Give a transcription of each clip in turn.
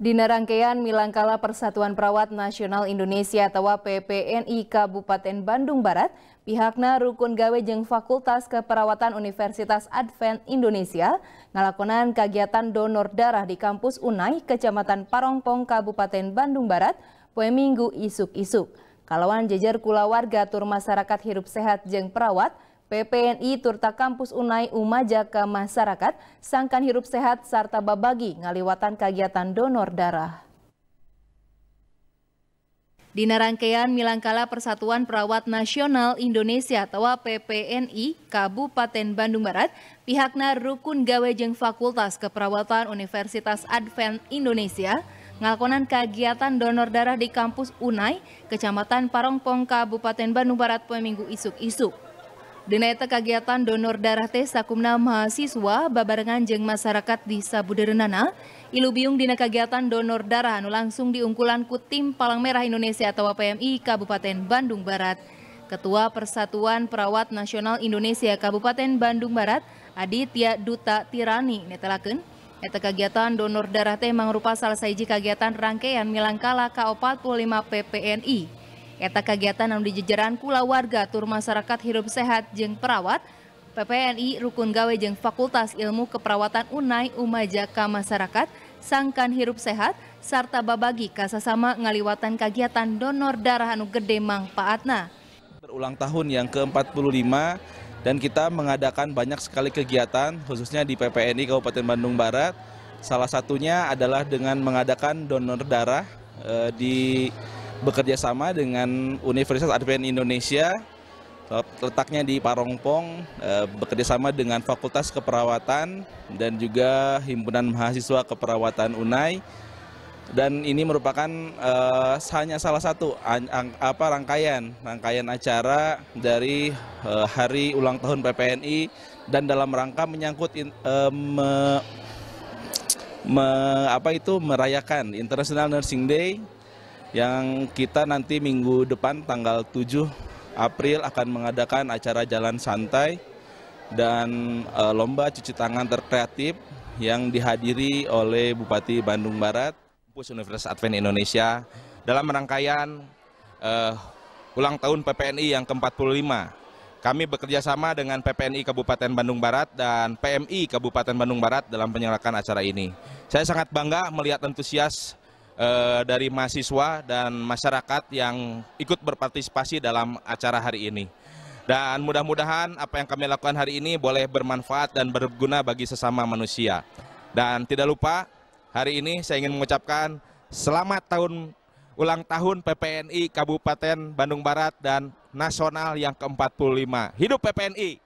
Dina rangkaian Milangkala Persatuan Perawat Nasional Indonesia atau PPNI Kabupaten Bandung Barat, pihaknya Rukun Gawe Jeng Fakultas Keperawatan Universitas Advent Indonesia ngalakonan kegiatan donor darah di kampus UNAI, Kecamatan Parongpong, Kabupaten Bandung Barat, poe minggu isuk-isuk. kalauan jejer kula warga tur masyarakat hirup sehat jeng perawat, PPNI Turta Kampus Unai Umaja ke masyarakat, sangkan hirup sehat serta babagi ngaliwatan kegiatan donor darah. Di narangkean Milangkala Persatuan Perawat Nasional Indonesia atau PPNI Kabupaten Bandung Barat, pihaknya rukun gawe jeng Fakultas Keperawatan Universitas Advent Indonesia ngalkonan kegiatan donor darah di kampus Unai, Kecamatan Parongpong, Kabupaten Bandung Barat Peminggu isuk-isuk. Dina kegiatan donor darah teh sakumna mahasiswa babarengan jeng masyarakat di Sabuderenana ilubiung dina kegiatan donor darah anu langsung diungkulan ku tim Palang Merah Indonesia atau PMI Kabupaten Bandung Barat. Ketua Persatuan Perawat Nasional Indonesia Kabupaten Bandung Barat, Aditya Duta Tirani netelakeun Eta kegiatan donor darah teh mangrupa salah saiji kegiatan rangkaian milangkala KO 45 PPNI Eta kegiatan yang dijejeran kula warga tur masyarakat hirup sehat jeng perawat, PPNI Rukun Gawe jeng Fakultas Ilmu Keperawatan Unai Umaja ka masyarakat, sangkan hirup sehat, serta babagi kasasama ngaliwatan kegiatan donor darah anu gede mangfaatna. Berulang tahun yang ke-45 dan kita mengadakan banyak sekali kegiatan khususnya di PPNI Kabupaten Bandung Barat. Salah satunya adalah dengan mengadakan donor darah eh, di bekerja sama dengan Universitas Advent Indonesia letaknya di Parongpong eh, bekerja sama dengan Fakultas Keperawatan dan juga Himpunan Mahasiswa Keperawatan Unai dan ini merupakan uh, hanya salah satu an, an, apa rangkaian rangkaian acara dari uh, hari ulang tahun PPNI dan dalam rangka menyangkut in, uh, me, me, apa itu merayakan International Nursing Day yang kita nanti minggu depan tanggal 7 April akan mengadakan acara jalan santai dan e, lomba cuci tangan terkreatif yang dihadiri oleh Bupati Bandung Barat, Kampus Universitas Advent Indonesia dalam rangkaian e, ulang tahun PPNI yang ke-45. Kami bekerja sama dengan PPNI Kabupaten Bandung Barat dan PMI Kabupaten Bandung Barat dalam penyelenggaraan acara ini. Saya sangat bangga melihat antusias eh, dari mahasiswa dan masyarakat yang ikut berpartisipasi dalam acara hari ini. Dan mudah-mudahan apa yang kami lakukan hari ini boleh bermanfaat dan berguna bagi sesama manusia. Dan tidak lupa, hari ini saya ingin mengucapkan selamat tahun ulang tahun PPNI Kabupaten Bandung Barat dan nasional yang ke-45. Hidup PPNI!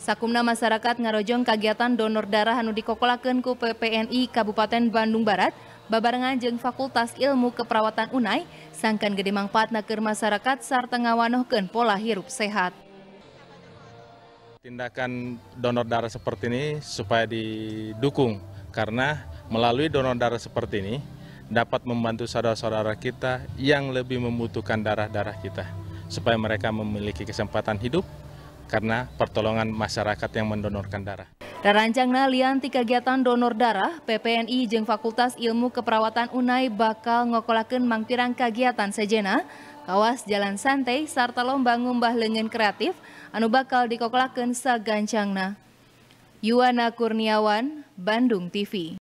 Sakumna masyarakat ngarojong kegiatan donor darah anu Dikokolakan ku PPNI Kabupaten Bandung Barat babarengan jeng Fakultas Ilmu Keperawatan Unai sangkan gede manfaat keur masyarakat serta ngawanohkan pola hirup sehat. Tindakan donor darah seperti ini supaya didukung karena melalui donor darah seperti ini dapat membantu saudara-saudara kita yang lebih membutuhkan darah-darah kita supaya mereka memiliki kesempatan hidup karena pertolongan masyarakat yang mendonorkan darah lian tiga kegiatan donor darah, PPNI Jeng Fakultas Ilmu Keperawatan Unai bakal ngokolaken mangpirang kegiatan sejena, kawas jalan santai serta lomba ngumbah lengan kreatif anu bakal dikokolakeun segancangna. Yuwana Kurniawan, Bandung TV.